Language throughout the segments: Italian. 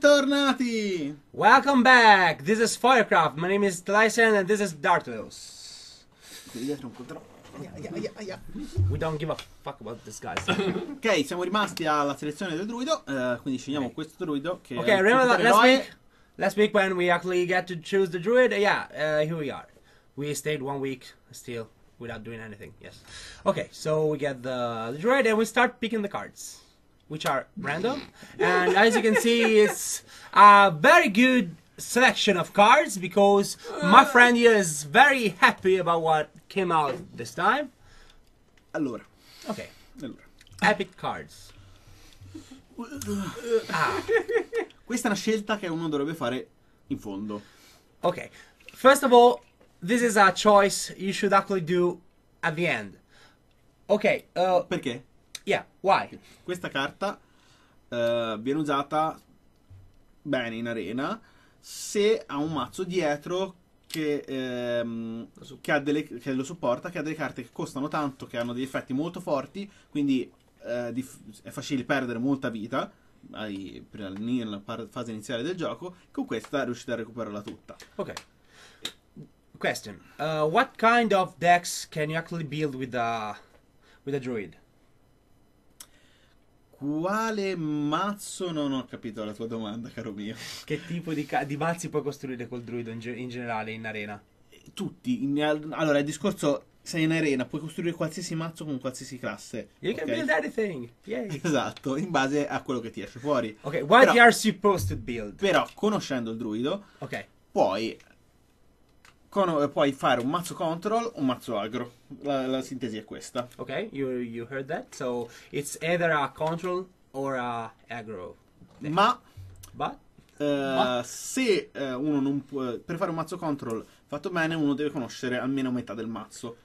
Bentornati! Welcome back! This is Firecraft, my name is Tyson and this is Dartos. We don't give a fuck about this guy. ok, siamo rimasti alla selezione del druido, uh, quindi scegliamo okay. questo druido che Ok, remember that last week? Last week when we actually get to choose the druid, yeah, uh, here we are. We stayed one week still without doing anything, yes. Okay, so we get the, the druid and we start picking the cards. which are random. And as you can see, it's a very good selection of cards because my friend here is very happy about what came out this time. Allora. Okay. Allora. Epic cards. ah. Questa è una scelta che uno dovrebbe fare in fondo. Ok. First of all, this is a choice you should actually do at the end. Ok. Uh, Perché? Yeah, why? Questa carta uh, viene usata bene in arena se ha un mazzo dietro che, ehm, che, delle, che, lo supporta, che ha delle carte che costano tanto, che hanno degli effetti molto forti, quindi eh, dif- è facile perdere molta vita ai, nella fase iniziale del gioco, con questa riuscite a recuperarla tutta. Ok. Question. Uh, what kind of decks can you actually build with a, with a druid? Quale mazzo? Non ho capito la tua domanda, caro mio. Che tipo di, ca- di mazzi puoi costruire col druido in, ge- in generale in arena? Tutti. In, allora, il discorso sei in arena, puoi costruire qualsiasi mazzo con qualsiasi classe. You okay? can build anything! Yay. Esatto, in base a quello che ti esce fuori. Ok, what però, are supposed to build? Però, conoscendo il druido, okay. puoi con, eh, puoi fare un mazzo control, un mazzo agro. La, la sintesi è questa. Ok, you, you heard that? So it's either a control or a agro. Ma, But, uh, eh, ma? se uh, uno non può. Per fare un mazzo control fatto bene, uno deve conoscere almeno metà del mazzo.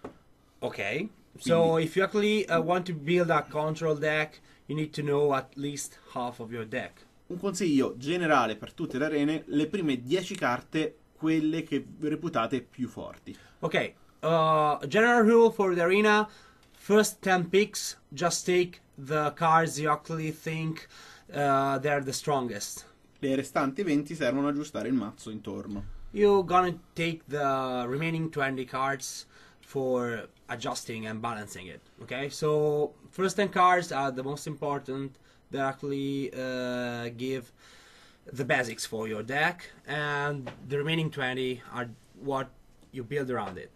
Ok. Quindi. So if you actually uh, want to build a control deck, you need to know at least half of your deck. Un consiglio generale per tutte le arene, le prime 10 carte quelle che reputate più forti. Ok, uh, general rule for the arena: first 10 picks, just take the cards you actually think uh, they're the strongest. Le restanti 20 servono ad aggiustare il mazzo intorno. You're gonna take the remaining 20 cards for adjusting and balancing it. Ok, so first 10 cards are the most important. They actually uh, give the basics for your deck and the remaining 20 are what you build around it.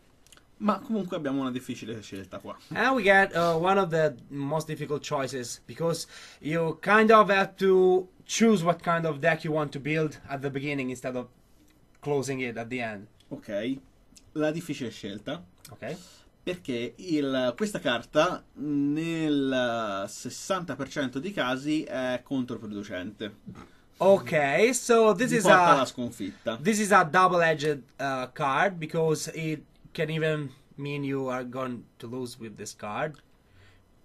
Ma comunque abbiamo una difficile scelta qua. And we get uh, one of the most difficult choices because you kind of have to choose what kind of deck you want to build at the beginning instead of closing it at the end. Ok, la difficile scelta. Ok. Perché il, questa carta nel 60% dei casi è controproducente. Okay, so this is a this is a double-edged uh, card because it can even mean you are going to lose with this card.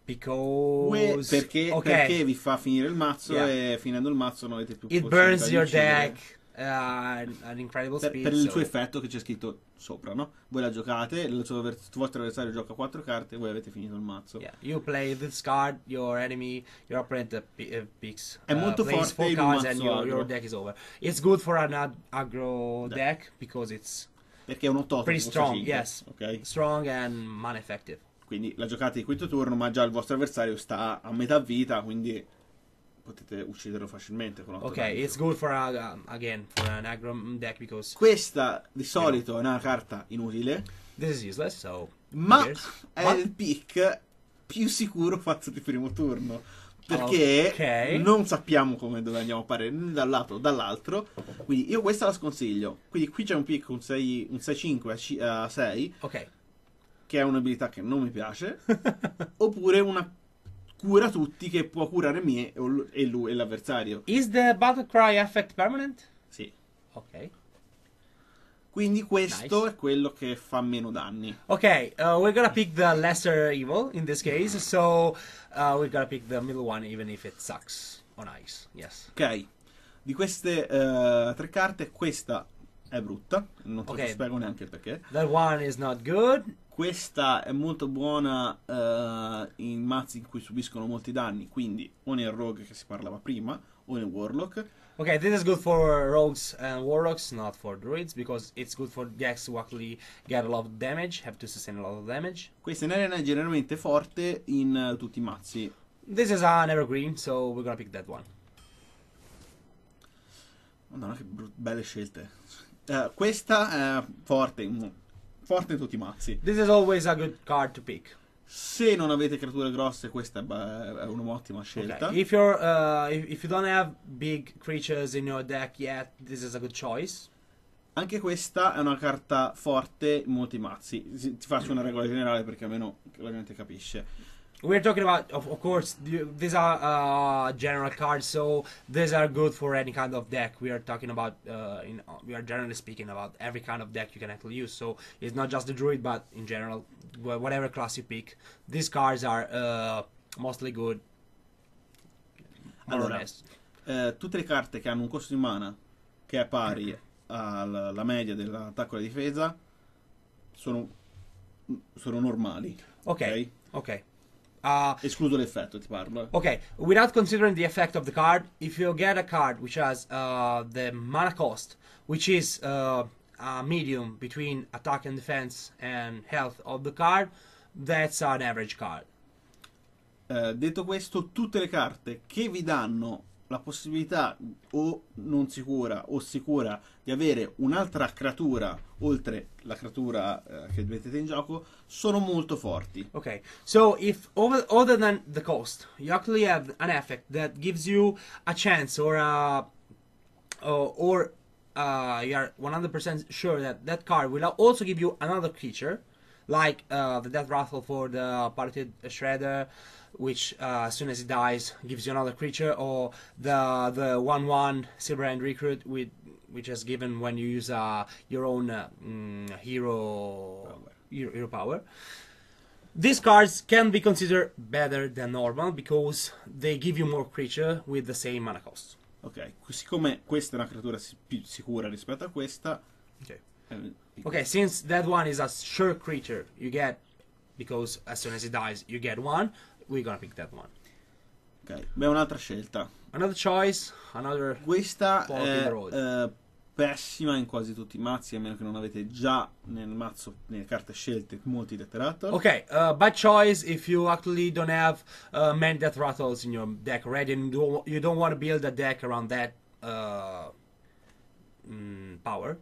Because perché, okay. perché vi fa finire il mazzo yeah. e finendo il mazzo non avete più It burns your deck. Eh, ad incredible per, speed per il suo effetto che c'è scritto sopra no? voi la giocate il suo, il vostro avversario gioca 4 carte e voi avete finito il mazzo yeah. you play this card your enemy your opponent eh, picks è uh, molto forte in cards and your, your, deck is over it's good for an ag- aggro deck. deck because it's perché è un 8 pretty strong yes okay? strong and man effective quindi la giocate di quinto turno ma già il vostro avversario sta a metà vita quindi potete ucciderlo facilmente con 8 Ok, damage. it's good for a, uh, again for an aggro deck because Questa di solito yeah. è una carta inutile. This is useless, so ma è il pick più sicuro fatto di primo turno. Perché okay. non sappiamo come dove andiamo a parere, né dal lato o dall'altro. Quindi io questa la sconsiglio. Quindi qui c'è un pick un 6-5 a 6. Ok. Che è un'abilità che non mi piace. oppure una cura tutti che può curare me e, lui, e l'avversario. Is the battle cry effect permanent? Sì. Ok. Quindi questo nice. è quello che fa meno danni. Ok, uh, we're gonna pick the lesser evil in this case, so uh, we're gonna pick the middle one even if it sucks on ice. Yes. Ok. Di queste uh, tre carte questa è brutta, non okay. ti spiego neanche il perché. That one is not good. Questa è molto buona uh, in mazzi in cui subiscono molti danni, quindi o nel rogue che si parlava prima o nel warlock. Ok, this is good for rogues and warlocks, not for druids, because it's good for decks who actually get a lot of damage, have to sustain a lot of damage. Questa è un'arena generalmente forte in uh, tutti i mazzi. This is an evergreen, so we're gonna pick that one. Madonna, che belle scelte. Uh, questa è forte in forte in tutti i mazzi. This is always a good card to pick. Se non avete creature grosse, questa è un'ottima scelta. Okay. If, uh, if, if, you don't have big creatures in your deck yet, this is a good choice. Anche questa è una carta forte in molti mazzi. Ti faccio una regola generale perché almeno la gente capisce. we're talking about of, of course these are uh, general cards so these are good for any kind of deck we are talking about uh, in, we are generally speaking about every kind of deck you can actually use so it's not just the druid but in general whatever class you pick these cards are uh, mostly good allora, eh, tutte le carte che hanno un costo di mana che è pari alla media dell'attacco e della difesa sono, sono normali ok, ok, okay. Uh, Escluso l'effetto, ti parlo. Eh. Ok, without considering the effect of the card, if you get a card which has uh, the mana cost, which is uh, a medium between attack and defense and health of the card, that's an average card. Eh, detto questo, tutte le carte che vi danno la possibilità o non sicura o sicura di avere un'altra creatura oltre la creatura uh, che mettete in gioco sono molto forti. Ok, so if over, other than the cost, you actually have an effect that gives you a chance or a or, or uh, you are 100% sure that that card will also give you another creature. like uh, the Death Rattle for the Parted Shredder, which uh, as soon as it dies gives you another creature, or the the one one Silver Hand Recruit with which is given when you use uh, your own uh, mm, hero power. Hero, power. These cards can be considered better than normal because they give you more creature with the same mana cost. Ok, siccome questa è una creatura più sicura rispetto a questa, okay. Okay, since that one is a sure creature, you get because as soon as it dies, you get one. We're gonna pick that one. Ok, beh, un'altra scelta. Another choice, another. Questa fork road. Eh, pessima in quasi tutti i mazzi, a meno che non avete già nel mazzo, nelle carte scelte, molti Okay, uh, bad choice if you actually don't have uh, many Death Rattles in your deck ready and you don't, you don't want to build a deck around that uh, mm, power.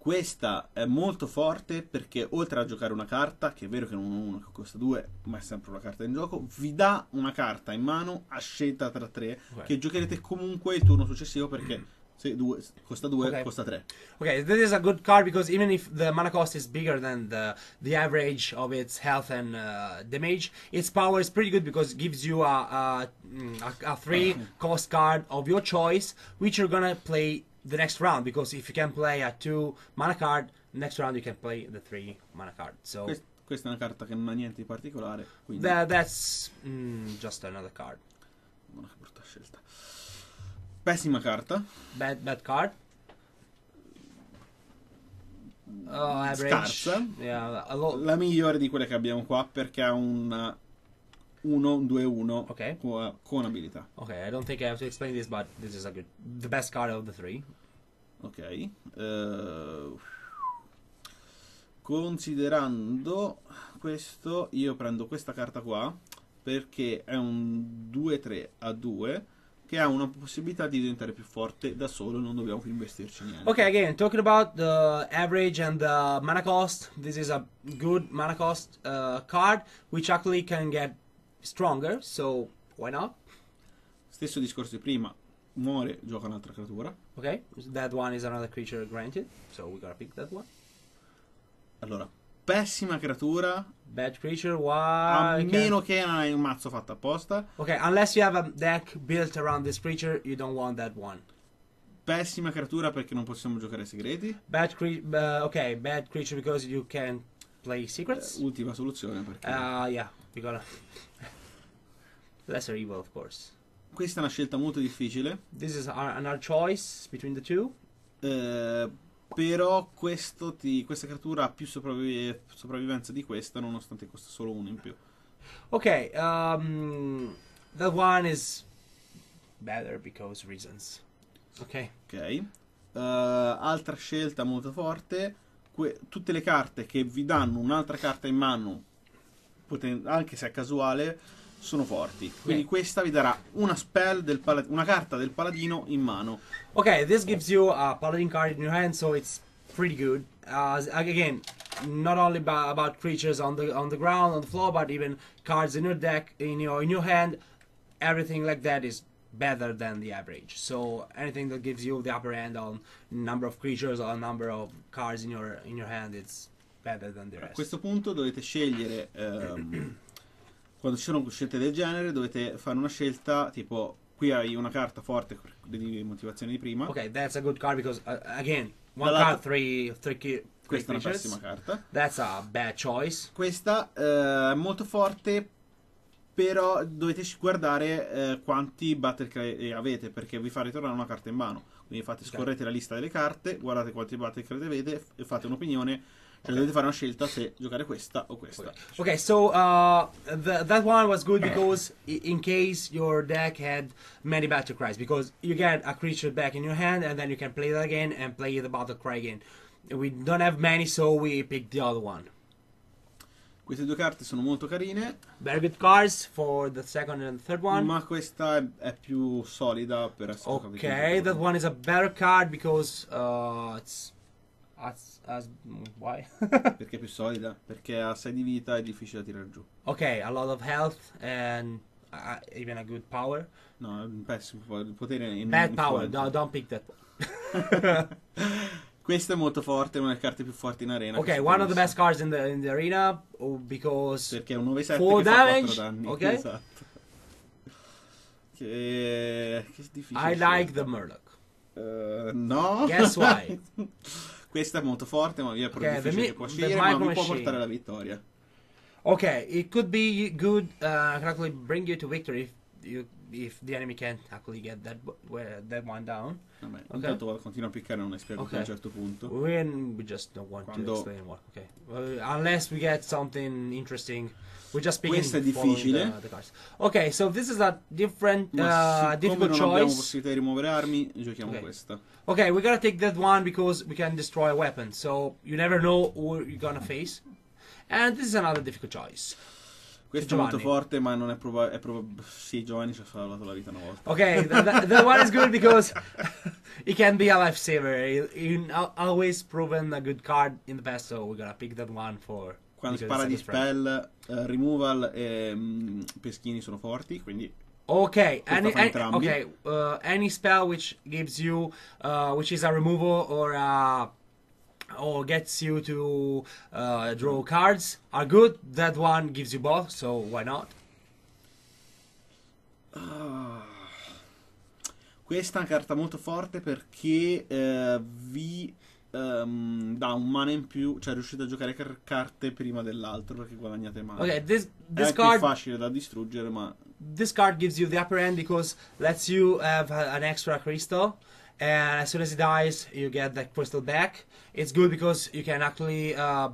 Questa è molto forte perché oltre a giocare una carta, che è vero che non è una che costa due, ma è sempre una carta in gioco, vi dà una carta in mano a scelta tra tre, okay. che giocherete comunque il turno successivo perché... Sì, due, costa 2, okay. costa 3. Ok, this is a good card because even if the mana cost is bigger than the, the average of its health and uh, damage, its power is pretty good because it gives you a, a, mm, a, a 3 cost card of your choice, which you're gonna play the next round because if you can play a 2 mana card, next round you can play the 3 mana card. So Quest- questa è una carta che non ha niente di particolare, quindi Tha- that's mm, just another card. Una brutta scelta. Pessima carta. Bad bad card. Oh, Scarsa. Yeah, a La migliore di quelle che abbiamo qua perché ha una 1-2-1 okay. con, eh, con abilità. Ok, I don't think I have to explain this, but this is a good, the best card of the three. Ok. Uh, considerando questo, io prendo questa carta qua perché è un 2-3 a 2 che ha una possibilità di diventare più forte da solo, non dobbiamo più investirci niente. Ok, again, talking about the average and the mana cost, this is a good mana cost uh, card which actually can get stronger, so why not? Stesso discorso di prima. Muore, gioca un'altra creatura. Ok, that one is another creature granted, so we gotta pick that one. Allora, pessima creatura. Bad creature, why? A meno che non hai un mazzo fatto apposta. Ok, unless you have a deck built around this creature, you don't want that one. Pessima creatura perché non possiamo giocare segreti. Bad creature, uh, ok, bad creature because you can't play secrets. Uh, ultima soluzione perché. Ah, uh, yeah. Piccola. Lesser evil, of course. Questa è una scelta molto difficile. This is our, an choice between the two. Eh, però ti, questa creatura ha più sopravvi- sopravvivenza di questa, nonostante costa solo uno in più. Ok, um, that one is better because reasons. Ok. Ok. Uh, altra scelta molto forte. Que- tutte le carte che vi danno un'altra carta in mano anche se è casuale, sono forti. Quindi okay. questa vi darà una spell del pala- una carta del paladino in mano. Ok, this gives you a paladin card in your hand, so it's pretty good. Uh, again, not only about creatures on the on the ground, on the floor, but even cards in your deck, in your in your hand, everything like that is better than the average. So anything that gives you the upper hand on number of creatures or number of cards in your in your hand, it's a questo punto dovete scegliere, ehm, quando ci sono scelte del genere, dovete fare una scelta tipo, qui hai una carta forte di motivazione di prima. Ok, that's a good card because, uh, again, one Dall'altra- card, three, three, ki- three Questa è una pessima carta. That's a bad choice. Questa eh, è molto forte, però dovete guardare eh, quanti battle eh, avete, perché vi fa ritornare una carta in mano. Quindi fate, scorrete la lista delle carte, guardate quanti battle avete e fate un'opinione cioè, dovete fare una scelta se giocare questa o questa. Okay, so uh, the, that one was good because in case your deck had many battle cries, because you get a creature back in your hand and then you can play that again and play the battle cry again. We don't have many, so we picked the other one. Queste due carte sono molto carine. Very good cards for the second and third one. Ma questa è, è più solida per essere Ok, that one is a better card because uh, it's ha, ha, why? perché è più solida, perché ha 6 di vita è difficile da tirare giù. Ok, a lot of health and uh, uh even a good power. No, un pessimo potere in Bad power, no, don't pick that. Questa è molto forte, è una delle carte più forti in arena. Ok, one of the best cards in the, in the arena oh, because perché è un 9 7 damage, danni. Ok. Esatto. Che, che difficile. I like the Murloc. Uh, no. Guess why? questa è molto forte, ma via è proprio okay, difficile mi- cuocere, ma mi può portare alla vittoria. Ok, it could be good, uh, bring you to victory you, if the enemy can't actually get that where, that one down. Vabbè, okay. intanto continua a piccare, non esplode okay. a un certo punto. When we just don't want Quando... to explain what. Okay. unless we get something interesting. we just picking Questo è difficile. The, the cards. Ok, so this is a different uh, difficult non choice. abbiamo possibilità di rimuovere armi, giochiamo okay. questa. Ok, got gonna take that one because we can destroy a weapon. So you never know who you're gonna face. And this is another difficult choice. Questo è molto forte, ma non è probabile. Prob- sì, Giovanni ci ha salvato la vita una volta. Ok, that, that one is good because it can be a lifesaver. It, it always proven a good card in the past, so we're gonna pick that one for. Quando spara di spell, uh, removal e um, peschini sono forti, quindi Ok, any, any, okay, uh, any spell which gives you, uh, which is a removal or a or gets you to uh, draw cards are good. That one gives you both, so why not? Ah, questa è una carta molto forte perché eh, vi um, dà un mana in più, cioè riuscite a giocare car- carte prima dell'altro perché guadagnate mana. Okay, this, this è card, facile da distruggere, ma this card gives you the upper end because lets you have an extra crystal and as soon as it dies you get the crystal back it's good because you can actually uh,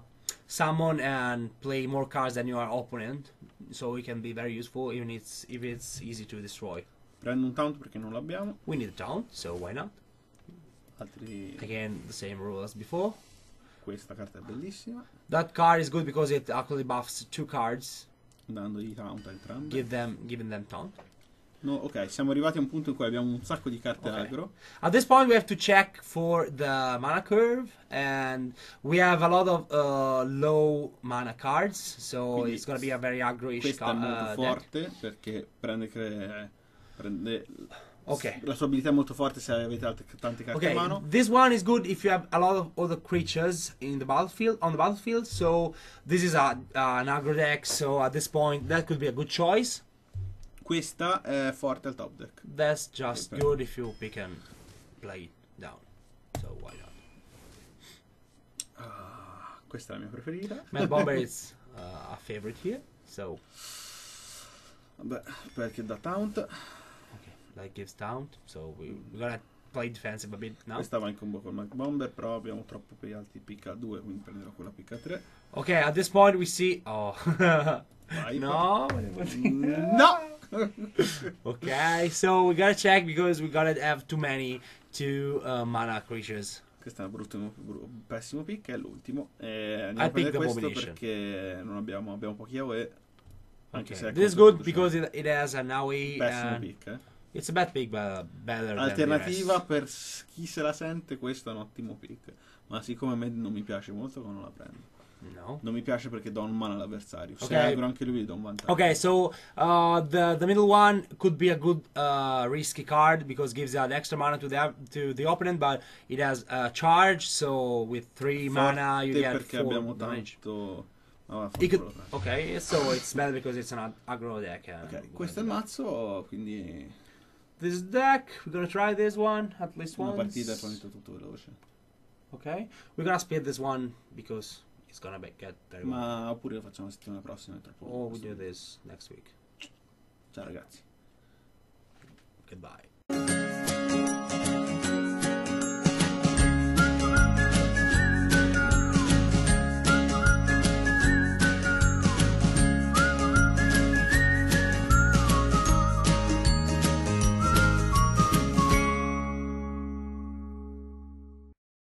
summon and play more cards than your opponent so it can be very useful even it's, if it's easy to destroy prendo un taunt perché non l'abbiamo we need a taunt so why not Altri... again the same rule as before questa carta è bellissima that card is good because it actually buffs two cards dandogli taunt a entrambi give them, giving them taunt No, ok, siamo arrivati a un punto in cui abbiamo un sacco di carte okay. agro. At this point we have to check for the mana curve and we have a lot of uh, low mana cards, so Quindi it's gonna be a very agro-ish Questa è molto uh, forte deck. perché prende, cre- prende Okay. La sua abilità è molto forte se avete alt- tante carte okay. in mano. This one is good if you have a lot of other creatures in the battlefield on the battlefield. So this is a, uh, an aggro deck, so at this point that could be a good choice questa è forte al top deck. That's just okay. good if you pick and play it down. So why not? Ah, questa è la mia preferita. Mad Bomber is uh, a favorite here, so... Vabbè, perché da taunt. Ok, that gives taunt, so we, we're gonna play defensive a bit now. Questa va in combo con Mac Bomber, però abbiamo troppo per gli altri PK2, quindi prenderò quella PK3. Ok, at this point we see... Oh... no! no! okay, so we gotta check because we gotta have too many to uh, mana creatures. Questo è un brutto, brutto, pessimo pick, è l'ultimo. E eh, andiamo I a prendere questo perché non abbiamo, abbiamo pochi AOE. Anche okay. se This is good because it, it has an AOE. Pessimo uh, pick, eh. It's a bad pick, but better Alternativa per chi se la sente, questo è un ottimo pick. Ma siccome a me non mi piace molto, non la prendo. No. Non mi piace perché do un mana all'avversario. Se okay. anche lui do un vantaggio. Ok, so uh, the, the middle one could be a good uh, risky card because gives an extra mana to the, to the opponent, but it has a charge, so with 3 mana you get perché abbiamo damage. tanto... Oh, could... ok, so it's better because it's an aggro deck. Uh, ok, questo è il mazzo, quindi... This deck, we're gonna try this one at least Una once. Una partita è tutto veloce. Okay, we're gonna speed this one because It's gonna be get very Ma oppure lo facciamo la settimana prossima, è troppo. Oh, we do this next week. Ciao ragazzi. Goodbye.